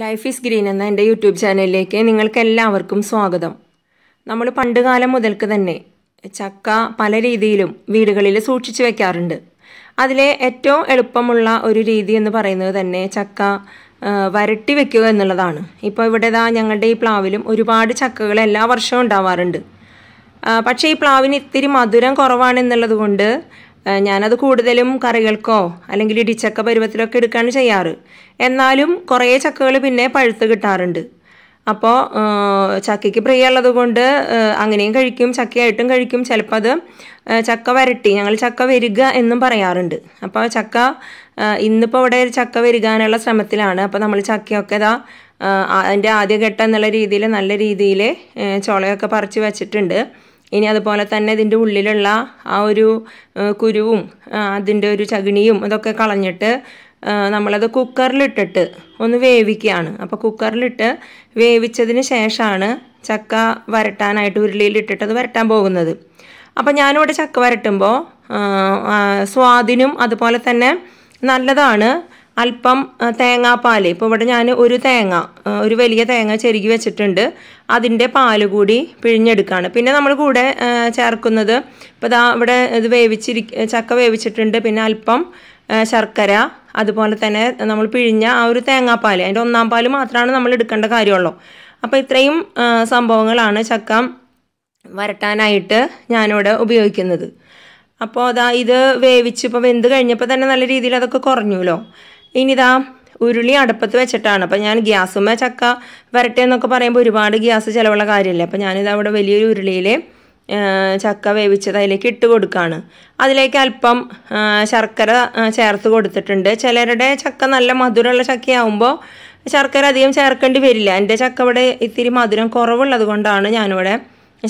life is green എന്ന എൻ്റെ YouTube ചാനലിലേക്ക് നിങ്ങൾക്ക് എല്ലാവർക്കും സ്വാഗതം നമ്മൾ പണ്ടുകാലം മുതൽക്ക് തന്നെ ചക്ക പല രീതിയിലും വീടുകളിൽ സൂക്ഷിച്ചു വെക്കാറുണ്ട് അതിലെ ഏറ്റവും എളുപ്പമുള്ള ഒരു രീതി എന്ന് പറയുന്നത് തന്നെ ചക്ക വരട്ടി വെക്കുക എന്നുള്ളതാണ് ഇപ്പോൾ ഇവിടെ ഇതാ ഞങ്ങളുടെ ഈ പ്ലാവിലും ഒരുപാട് ചക്കകൾ എല്ലാ വർഷവും ഉണ്ടാവാറുണ്ട് പക്ഷേ ഈ പ്ലാവിന് ഇത്തിരി മധുരം കുറവാണെന്നുള്ളത് കൊണ്ട് ഞാനത് കൂടുതലും കറികൾക്കോ അല്ലെങ്കിൽ ഇടിച്ചക്ക പരുവത്തിലൊക്കെ എടുക്കുകയാണ് ചെയ്യാറ് എന്നാലും കുറേ ചക്കകൾ പിന്നെ പഴുത്ത് കിട്ടാറുണ്ട് അപ്പോൾ ചക്കയ്ക്ക് പ്രിയമുള്ളത് കൊണ്ട് അങ്ങനെയും കഴിക്കും ചക്കയായിട്ടും കഴിക്കും ചിലപ്പോൾ അത് ചക്ക വരട്ടി ഞങ്ങൾ ചക്ക വരിക എന്നും പറയാറുണ്ട് അപ്പോൾ ചക്ക ഇന്നിപ്പോൾ ഇവിടെ ചക്ക വരികാനുള്ള ശ്രമത്തിലാണ് അപ്പോൾ നമ്മൾ ചക്കയൊക്കെ ഇതാ അതിൻ്റെ ആദ്യഘട്ടം എന്നുള്ള രീതിയിൽ നല്ല രീതിയിൽ ചുളയൊക്കെ പറിച്ച് വെച്ചിട്ടുണ്ട് ഇനി അതുപോലെ തന്നെ ഇതിൻ്റെ ഉള്ളിലുള്ള ആ ഒരു കുരുവും അതിൻ്റെ ഒരു ചകിണിയും ഇതൊക്കെ കളഞ്ഞിട്ട് നമ്മളത് കുക്കറിലിട്ടിട്ട് ഒന്ന് വേവിക്കുകയാണ് അപ്പോൾ കുക്കറിലിട്ട് വേവിച്ചതിന് ശേഷമാണ് ചക്ക വരട്ടാനായിട്ട് ഉരുളിയിലിട്ടിട്ട് അത് വരട്ടാൻ പോകുന്നത് അപ്പോൾ ഞാനിവിടെ ചക്ക വരട്ടുമ്പോൾ സ്വാദിനും അതുപോലെ തന്നെ നല്ലതാണ് അല്പം തേങ്ങാപ്പാൽ ഇപ്പോൾ ഇവിടെ ഞാൻ ഒരു തേങ്ങ ഒരു വലിയ തേങ്ങ ചെരുകി വെച്ചിട്ടുണ്ട് അതിൻ്റെ പാല് കൂടി പിഴിഞ്ഞെടുക്കുകയാണ് പിന്നെ നമ്മൾ കൂടെ ചേർക്കുന്നത് ഇപ്പോൾ ദാ ഇവിടെ ഇത് വേവിച്ചിരി ചക്ക വേവിച്ചിട്ടുണ്ട് പിന്നെ അല്പം ശർക്കര അതുപോലെ തന്നെ നമ്മൾ പിഴിഞ്ഞ ആ ഒരു തേങ്ങാപ്പാൽ അതിൻ്റെ ഒന്നാം പാൽ മാത്രമാണ് നമ്മൾ എടുക്കേണ്ട കാര്യമുള്ളൂ അപ്പോൾ ഇത്രയും സംഭവങ്ങളാണ് ചക്ക വരട്ടാനായിട്ട് ഞാനിവിടെ ഉപയോഗിക്കുന്നത് അപ്പോൾ അതാ ഇത് വേവിച്ച് ഇപ്പോൾ വെന്ത് കഴിഞ്ഞപ്പോൾ തന്നെ നല്ല രീതിയിൽ അതൊക്കെ കുറഞ്ഞുല്ലോ ഇനിതാ ഉരുളി അടുപ്പത്ത് വെച്ചിട്ടാണ് അപ്പം ഞാൻ ഗ്യാസുമ്മേ ചക്ക വരട്ടെ എന്നൊക്കെ പറയുമ്പോൾ ഒരുപാട് ഗ്യാസ് ചിലവുള്ള കാര്യമില്ല അപ്പം ഞാനിത് അവിടെ വലിയൊരു ഉരുളിയിൽ ചക്ക വേവിച്ചത് അതിലേക്ക് ഇട്ട് കൊടുക്കുകയാണ് അതിലേക്ക് അല്പം ശർക്കര ചേർത്ത് കൊടുത്തിട്ടുണ്ട് ചിലരുടെ ചക്ക നല്ല മധുരമുള്ള ചക്കയാവുമ്പോൾ ശർക്കര അധികം ചേർക്കേണ്ടി വരില്ല എൻ്റെ ചക്ക ഇവിടെ ഇത്തിരി മധുരം കുറവുള്ളത് കൊണ്ടാണ് ഞാനിവിടെ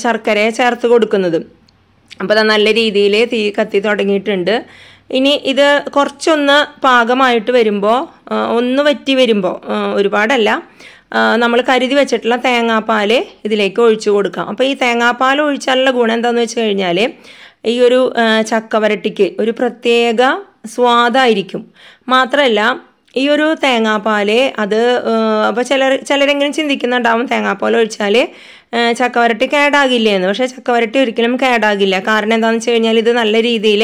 ശർക്കരയെ ചേർത്ത് കൊടുക്കുന്നത് അപ്പോൾ അത് നല്ല രീതിയിൽ തീ കത്തി തുടങ്ങിയിട്ടുണ്ട് ഇനി ഇത് കുറച്ചൊന്ന് പാകമായിട്ട് വരുമ്പോൾ ഒന്ന് വറ്റി വരുമ്പോൾ ഒരുപാടല്ല നമ്മൾ കരുതി വെച്ചിട്ടുള്ള തേങ്ങാപ്പാൽ ഇതിലേക്ക് ഒഴിച്ചു കൊടുക്കാം അപ്പോൾ ഈ തേങ്ങാപ്പാൽ ഒഴിച്ചാലുള്ള ഗുണം എന്താണെന്ന് വെച്ച് കഴിഞ്ഞാൽ ഈ ഒരു ചക്കവരട്ടിക്ക് ഒരു പ്രത്യേക സ്വാദായിരിക്കും മാത്രമല്ല ഈ ഒരു തേങ്ങാപ്പാല് അത് അപ്പോൾ ചിലർ ചിലരെങ്കിലും ചിന്തിക്കുന്നുണ്ടാവും തേങ്ങാപ്പാൽ ഒഴിച്ചാൽ ചക്കവരട്ടി കേടാകില്ലേ എന്ന് പക്ഷേ ചക്കവരട്ടി ഒരിക്കലും കേടാകില്ല കാരണം എന്താണെന്ന് വെച്ച് കഴിഞ്ഞാൽ ഇത് നല്ല രീതിയിൽ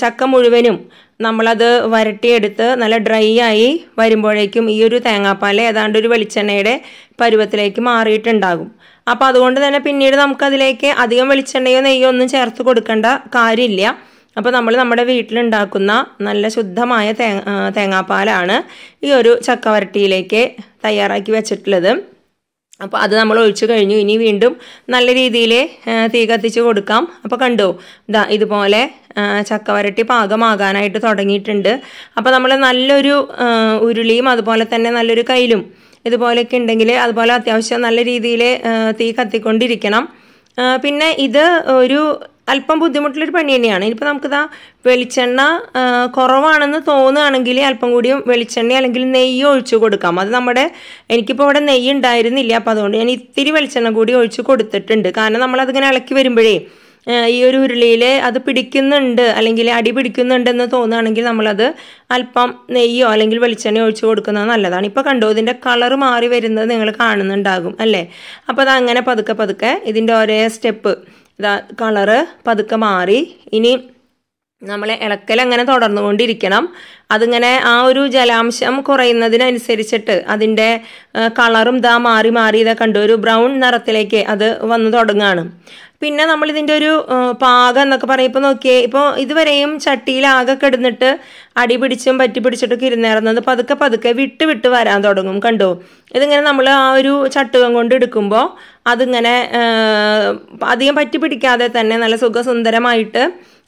ചക്ക മുഴുവനും നമ്മളത് വരട്ടിയെടുത്ത് നല്ല ഡ്രൈ ആയി വരുമ്പോഴേക്കും ഈ ഒരു തേങ്ങാപ്പാൽ ഏതാണ്ട് ഒരു വെളിച്ചെണ്ണയുടെ പരുവത്തിലേക്ക് മാറിയിട്ടുണ്ടാകും അപ്പോൾ അതുകൊണ്ട് തന്നെ പിന്നീട് നമുക്കതിലേക്ക് അധികം വെളിച്ചെണ്ണയോ നെയ്യോ ഒന്നും ചേർത്ത് കൊടുക്കേണ്ട കാര്യമില്ല അപ്പോൾ നമ്മൾ നമ്മുടെ വീട്ടിലുണ്ടാക്കുന്ന നല്ല ശുദ്ധമായ തേങ്ങാപ്പാലാണ് ഈ ഒരു ചക്ക വരട്ടിയിലേക്ക് തയ്യാറാക്കി വെച്ചിട്ടുള്ളത് അപ്പോൾ അത് നമ്മൾ ഒഴിച്ചു കഴിഞ്ഞു ഇനി വീണ്ടും നല്ല രീതിയിൽ തീ കത്തിച്ച് കൊടുക്കാം അപ്പോൾ കണ്ടു ഇതാ ഇതുപോലെ ചക്കവരട്ടി പാകമാകാനായിട്ട് തുടങ്ങിയിട്ടുണ്ട് അപ്പോൾ നമ്മൾ നല്ലൊരു ഉരുളിയും അതുപോലെ തന്നെ നല്ലൊരു കയ്യിലും ഇതുപോലെയൊക്കെ ഉണ്ടെങ്കിൽ അതുപോലെ അത്യാവശ്യം നല്ല രീതിയിൽ തീ കത്തിക്കൊണ്ടിരിക്കണം പിന്നെ ഇത് ഒരു അല്പം ബുദ്ധിമുട്ടുള്ളൊരു പണി തന്നെയാണ് ഇനിയിപ്പോൾ നമുക്കിതാ വെളിച്ചെണ്ണ കുറവാണെന്ന് തോന്നുകയാണെങ്കിൽ അല്പം കൂടി വെളിച്ചെണ്ണ അല്ലെങ്കിൽ നെയ്യ് ഒഴിച്ചു കൊടുക്കാം അത് നമ്മുടെ എനിക്കിപ്പോൾ ഇവിടെ നെയ്യ് ഉണ്ടായിരുന്നില്ല അപ്പം അതുകൊണ്ട് ഞാൻ ഇത്തിരി വെളിച്ചെണ്ണ കൂടി ഒഴിച്ച് കൊടുത്തിട്ടുണ്ട് കാരണം നമ്മളതിങ്ങനെ ഇളക്കി വരുമ്പോഴേ ഈ ഒരു ഉരുളിയിൽ അത് പിടിക്കുന്നുണ്ട് അല്ലെങ്കിൽ അടി പിടിക്കുന്നുണ്ടെന്ന് തോന്നുകയാണെങ്കിൽ നമ്മളത് അല്പം നെയ്യോ അല്ലെങ്കിൽ വെളിച്ചെണ്ണയോ ഒഴിച്ച് കൊടുക്കുന്നത് നല്ലതാണ് ഇപ്പോൾ കണ്ടോ ഇതിൻ്റെ കളർ മാറി വരുന്നത് നിങ്ങൾ കാണുന്നുണ്ടാകും അല്ലേ അപ്പോൾ അത് അങ്ങനെ പതുക്കെ പതുക്കെ ഇതിൻ്റെ ഒരേ സ്റ്റെപ്പ് ഇതാ കളറ് പതുക്കെ മാറി ഇനി നമ്മൾ ഇളക്കൽ അങ്ങനെ തുടർന്നുകൊണ്ടിരിക്കണം അതിങ്ങനെ ആ ഒരു ജലാംശം കുറയുന്നതിനനുസരിച്ചിട്ട് അതിൻ്റെ കളറും ഇതാ മാറി മാറി ഇതാ കണ്ടു ഒരു ബ്രൗൺ നിറത്തിലേക്ക് അത് വന്നു തുടങ്ങുകയാണ് പിന്നെ നമ്മൾ ഒരു പാകം എന്നൊക്കെ പറയുമ്പോൾ നോക്കിയേ ഇപ്പോൾ ഇതുവരെയും ചട്ടിയിൽ ആകെ കിടന്നിട്ട് അടി പിടിച്ചും പറ്റി പിടിച്ചിട്ടൊക്കെ ഇരുന്നേറുന്നത് പതുക്കെ പതുക്കെ വിട്ട് വിട്ട് വരാൻ തുടങ്ങും കണ്ടോ ഇതിങ്ങനെ നമ്മൾ ആ ഒരു ചട്ടുകം കൊണ്ട് എടുക്കുമ്പോൾ അതിങ്ങനെ അധികം പറ്റി പിടിക്കാതെ തന്നെ നല്ല സുഖസുന്ദരമായിട്ട്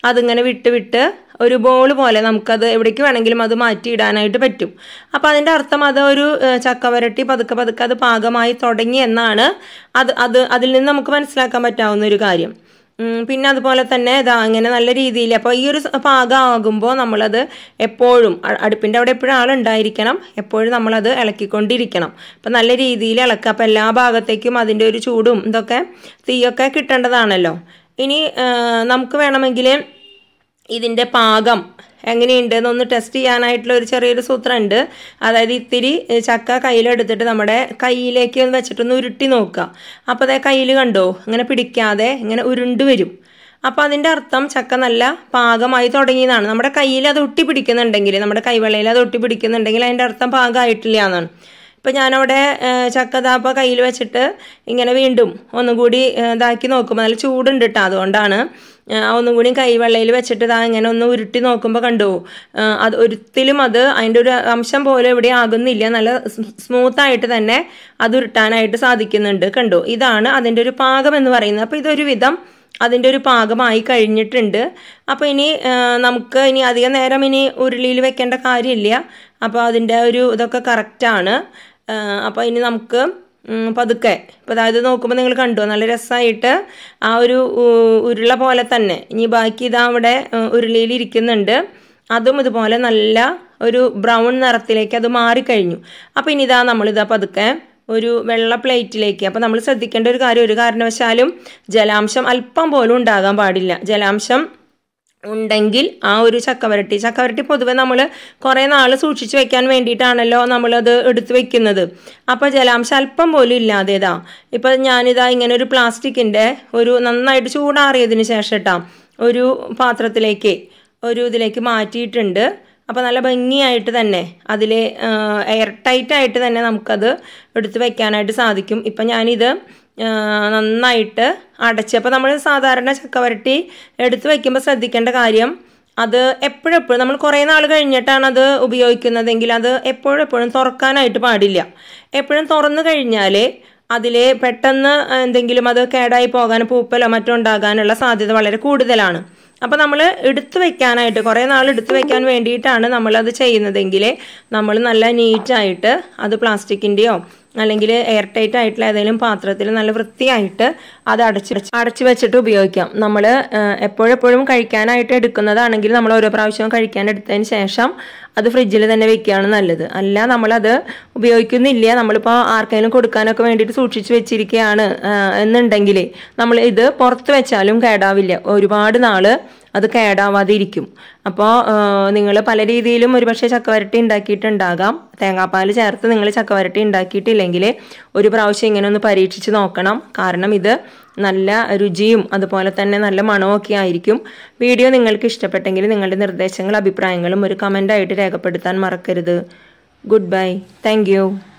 അതിങ്ങനെ വിട്ട് വിട്ട് ഒരു ബോൾ പോലെ നമുക്കത് എവിടേക്ക് വേണമെങ്കിലും അത് മാറ്റിയിടാനായിട്ട് പറ്റും അപ്പോൾ അതിൻ്റെ അർത്ഥം അത് ഒരു ചക്കവരട്ടി പതുക്കെ പതുക്കെ അത് പാകമായി തുടങ്ങി എന്നാണ് അത് അത് അതിൽ നിന്ന് നമുക്ക് മനസ്സിലാക്കാൻ പറ്റാവുന്ന ഒരു കാര്യം പിന്നെ അതുപോലെ തന്നെ ഇതാ അങ്ങനെ നല്ല രീതിയിൽ അപ്പോൾ ഈ ഒരു പാകമാകുമ്പോൾ നമ്മളത് എപ്പോഴും അടുപ്പിൻ്റെ അവിടെ എപ്പോഴും ആളുണ്ടായിരിക്കണം എപ്പോഴും നമ്മളത് ഇളക്കിക്കൊണ്ടിരിക്കണം അപ്പോൾ നല്ല രീതിയിൽ ഇളക്കുക അപ്പോൾ എല്ലാ ഭാഗത്തേക്കും അതിൻ്റെ ഒരു ചൂടും ഇതൊക്കെ തീയൊക്കെ കിട്ടേണ്ടതാണല്ലോ ഇനി നമുക്ക് വേണമെങ്കിൽ ഇതിൻ്റെ പാകം എങ്ങനെയുണ്ട് എന്നൊന്ന് ടെസ്റ്റ് ചെയ്യാനായിട്ടുള്ള ഒരു ചെറിയൊരു സൂത്രമുണ്ട് അതായത് ഇത്തിരി ചക്ക കയ്യിലെടുത്തിട്ട് നമ്മുടെ കയ്യിലേക്ക് ഒന്ന് വെച്ചിട്ടൊന്ന് ഉരുട്ടി നോക്കുക അപ്പോൾ അതേ കയ്യിൽ കണ്ടോ ഇങ്ങനെ പിടിക്കാതെ ഇങ്ങനെ ഉരുണ്ട് വരും അപ്പോൾ അതിൻ്റെ അർത്ഥം ചക്ക നല്ല പാകമായി തുടങ്ങിയതാണ് നമ്മുടെ കയ്യിൽ അത് ഒട്ടി പിടിക്കുന്നുണ്ടെങ്കിൽ നമ്മുടെ കൈവെള്ളയിൽ അത് ഒട്ടി പിടിക്കുന്നുണ്ടെങ്കിൽ അതിൻ്റെ അർത്ഥം പാകമായിട്ടില്ല എന്നാണ് ഇപ്പം ഞാനവിടെ ചക്കതാപ്പ കയ്യിൽ വെച്ചിട്ട് ഇങ്ങനെ വീണ്ടും ഒന്നും കൂടി ഇതാക്കി നോക്കുമ്പോൾ നല്ല ചൂടുണ്ട് കേട്ടോ അതുകൊണ്ടാണ് ഒന്നും കൂടി കൈവെള്ളയിൽ വെച്ചിട്ട് ഇതാ ഇങ്ങനെ ഒന്ന് ഉരുട്ടി നോക്കുമ്പോൾ കണ്ടു അത് ഒരിത്തിലും അത് അതിൻ്റെ ഒരു അംശം പോലും ഇവിടെ ആകുന്നില്ല നല്ല സ്മൂത്തായിട്ട് തന്നെ അത് ഉരുട്ടാനായിട്ട് സാധിക്കുന്നുണ്ട് കണ്ടു ഇതാണ് അതിൻ്റെ ഒരു പാകം എന്ന് പറയുന്നത് അപ്പോൾ ഇതൊരു വിധം അതിൻ്റെ ഒരു പാകമായി കഴിഞ്ഞിട്ടുണ്ട് അപ്പോൾ ഇനി നമുക്ക് ഇനി അധികം നേരം ഇനി ഉരുളിയിൽ വെക്കേണ്ട കാര്യമില്ല അപ്പോൾ അതിൻ്റെ ഒരു ഇതൊക്കെ കറക്റ്റാണ് അപ്പോൾ ഇനി നമുക്ക് പതുക്കെ ഇപ്പോൾ അതായത് നോക്കുമ്പോൾ നിങ്ങൾ കണ്ടു നല്ല രസമായിട്ട് ആ ഒരു ഉരുള പോലെ തന്നെ ഇനി ബാക്കി ഇതവിടെ അവിടെ ഉരുളിയിൽ ഇരിക്കുന്നുണ്ട് അതും ഇതുപോലെ നല്ല ഒരു ബ്രൗൺ നിറത്തിലേക്ക് അത് മാറിക്കഴിഞ്ഞു അപ്പോൾ ഇനി ഇതാ നമ്മളിതാ പതുക്കെ ഒരു വെള്ള പ്ലേറ്റിലേക്ക് അപ്പോൾ നമ്മൾ ശ്രദ്ധിക്കേണ്ട ഒരു കാര്യം ഒരു കാരണവശാലും ജലാംശം അല്പം പോലും ഉണ്ടാകാൻ പാടില്ല ജലാംശം ഉണ്ടെങ്കിൽ ആ ഒരു ചക്കവരട്ടി ചക്കവരട്ടി പൊതുവെ നമ്മൾ കുറേ നാൾ സൂക്ഷിച്ചു വെക്കാൻ വേണ്ടിയിട്ടാണല്ലോ നമ്മളത് എടുത്തു വെക്കുന്നത് അപ്പോൾ ജലാംശം അല്പം പോലും ഇല്ലാതേതാ ഇപ്പം ഞാനിതാ ഇങ്ങനെ ഒരു പ്ലാസ്റ്റിക്കിൻ്റെ ഒരു നന്നായിട്ട് ചൂടാറിയതിന് ശേഷം ഇട്ടാം ഒരു പാത്രത്തിലേക്ക് ഒരു ഇതിലേക്ക് മാറ്റിയിട്ടുണ്ട് അപ്പോൾ നല്ല ഭംഗിയായിട്ട് തന്നെ അതിൽ എയർ ടൈറ്റായിട്ട് തന്നെ നമുക്കത് എടുത്ത് വെക്കാനായിട്ട് സാധിക്കും ഇപ്പം ഞാനിത് നന്നായിട്ട് അടച്ച് അപ്പോൾ നമ്മൾ സാധാരണ ചക്ക വരട്ടി എടുത്ത് വയ്ക്കുമ്പോൾ ശ്രദ്ധിക്കേണ്ട കാര്യം അത് എപ്പോഴെപ്പോഴും നമ്മൾ കുറേ നാൾ കഴിഞ്ഞിട്ടാണ് അത് ഉപയോഗിക്കുന്നതെങ്കിൽ അത് എപ്പോഴെപ്പോഴും തുറക്കാനായിട്ട് പാടില്ല എപ്പോഴും തുറന്നു കഴിഞ്ഞാൽ അതിൽ പെട്ടെന്ന് എന്തെങ്കിലും അത് കേടായി പോകാൻ പൂപ്പലോ മറ്റോ ഉണ്ടാകാനുള്ള സാധ്യത വളരെ കൂടുതലാണ് അപ്പോൾ നമ്മൾ എടുത്തു വെക്കാനായിട്ട് കുറേ നാൾ എടുത്തു വെക്കാൻ വേണ്ടിയിട്ടാണ് നമ്മളത് ചെയ്യുന്നതെങ്കിൽ നമ്മൾ നല്ല നീറ്റായിട്ട് അത് പ്ലാസ്റ്റിക്കിൻ്റെയോ അല്ലെങ്കിൽ എയർ ടൈറ്റ് ആയിട്ടുള്ള ഏതെങ്കിലും പാത്രത്തിൽ നല്ല വൃത്തിയായിട്ട് അത് അടച്ച് അടച്ചു വെച്ചിട്ട് ഉപയോഗിക്കാം നമ്മൾ എപ്പോഴെപ്പോഴും കഴിക്കാനായിട്ട് എടുക്കുന്നതാണെങ്കിൽ നമ്മൾ ഓരോ പ്രാവശ്യവും കഴിക്കാൻ എടുത്തതിന് ശേഷം അത് ഫ്രിഡ്ജിൽ തന്നെ വെക്കുകയാണ് നല്ലത് അല്ല നമ്മളത് ഉപയോഗിക്കുന്നില്ല നമ്മളിപ്പോൾ ആർക്കെങ്കിലും കൊടുക്കാനൊക്കെ വേണ്ടിയിട്ട് സൂക്ഷിച്ച് വെച്ചിരിക്കുകയാണ് എന്നുണ്ടെങ്കിൽ നമ്മൾ ഇത് പുറത്ത് വെച്ചാലും കേടാവില്ല ഒരുപാട് നാൾ അത് കേടാവാതെ ഇരിക്കും അപ്പോൾ നിങ്ങൾ പല രീതിയിലും ഒരുപക്ഷെ ചക്കവരട്ടി ഉണ്ടാക്കിയിട്ടുണ്ടാകാം തേങ്ങാപ്പാൽ ചേർത്ത് നിങ്ങൾ ചക്കവരട്ടി ഉണ്ടാക്കിയിട്ടില്ലെങ്കിൽ ഒരു പ്രാവശ്യം ഇങ്ങനെ ഒന്ന് പരീക്ഷിച്ച് നോക്കണം കാരണം ഇത് നല്ല രുചിയും അതുപോലെ തന്നെ നല്ല മണമൊക്കെ ആയിരിക്കും വീഡിയോ നിങ്ങൾക്ക് ഇഷ്ടപ്പെട്ടെങ്കിൽ നിങ്ങളുടെ നിർദ്ദേശങ്ങളും അഭിപ്രായങ്ങളും ഒരു കമൻ്റായിട്ട് രേഖപ്പെടുത്താൻ മറക്കരുത് ഗുഡ് ബൈ താങ്ക്